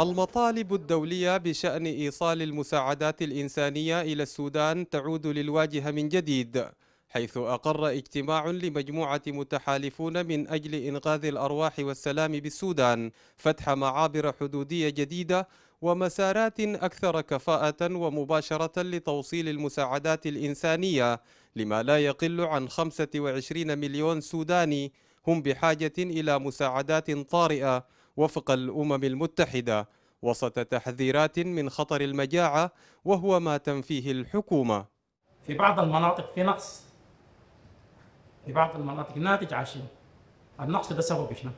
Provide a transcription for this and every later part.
المطالب الدولية بشأن إيصال المساعدات الإنسانية إلى السودان تعود للواجهة من جديد حيث أقر اجتماع لمجموعة متحالفون من أجل إنقاذ الأرواح والسلام بالسودان فتح معابر حدودية جديدة ومسارات أكثر كفاءة ومباشرة لتوصيل المساعدات الإنسانية لما لا يقل عن 25 مليون سوداني هم بحاجة إلى مساعدات طارئة وفق الأمم المتحدة وسط تحذيرات من خطر المجاعة وهو ما تنفيه الحكومة في بعض المناطق في نقص في بعض المناطق ناتج عن النقص ده سبب شنو؟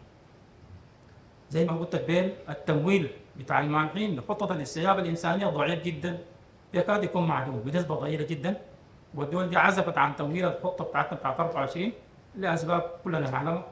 زي ما قلت بين التمويل بتاع المانحين لخطة الاستجابة الإنسانية ضعيف جدا يكاد يكون معدوم بنسبة ضئيلة جدا والدول دي عزفت عن تمويل الخطة بتاعتنا بتاعت 24 لأسباب كلنا نعلمها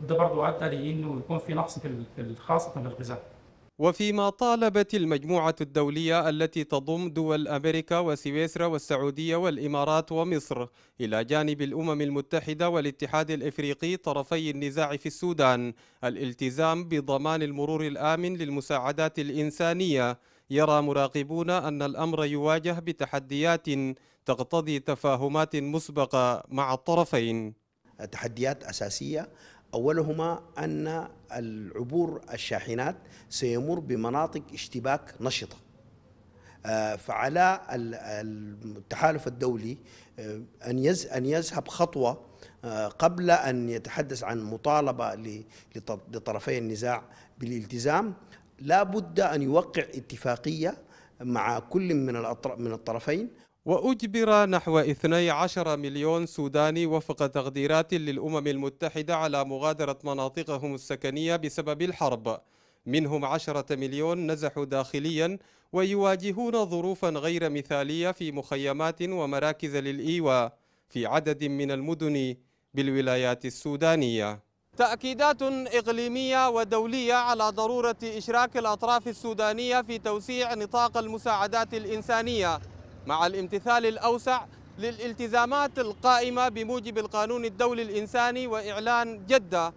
ده برضه ادى لانه يكون في نقص في خاصه في الغذاء وفيما طالبت المجموعة الدولية التي تضم دول أمريكا وسويسرا والسعودية والإمارات ومصر إلى جانب الأمم المتحدة والاتحاد الإفريقي طرفي النزاع في السودان الالتزام بضمان المرور الآمن للمساعدات الإنسانية يرى مراقبون أن الأمر يواجه بتحديات تقتضي تفاهمات مسبقة مع الطرفين تحديات أساسية أولهما أن العبور الشاحنات سيمر بمناطق اشتباك نشطة آه، فعلى التحالف الدولي آه، أن أن يذهب خطوة آه، قبل أن يتحدث عن مطالبة لطرفي النزاع بالالتزام لا بد أن يوقع اتفاقية مع كل من من الطرفين وأجبر نحو 12 مليون سوداني وفق تقديرات للأمم المتحدة على مغادرة مناطقهم السكنية بسبب الحرب منهم 10 مليون نزحوا داخليا ويواجهون ظروفا غير مثالية في مخيمات ومراكز للإيواء في عدد من المدن بالولايات السودانية تأكيدات إقليمية ودولية على ضرورة إشراك الأطراف السودانية في توسيع نطاق المساعدات الإنسانية مع الامتثال الأوسع للالتزامات القائمة بموجب القانون الدولي الإنساني وإعلان جدة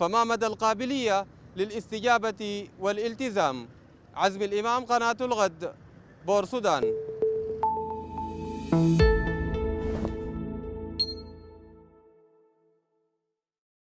فما مدى القابلية للاستجابة والالتزام عزم الإمام قناة الغد بور سودان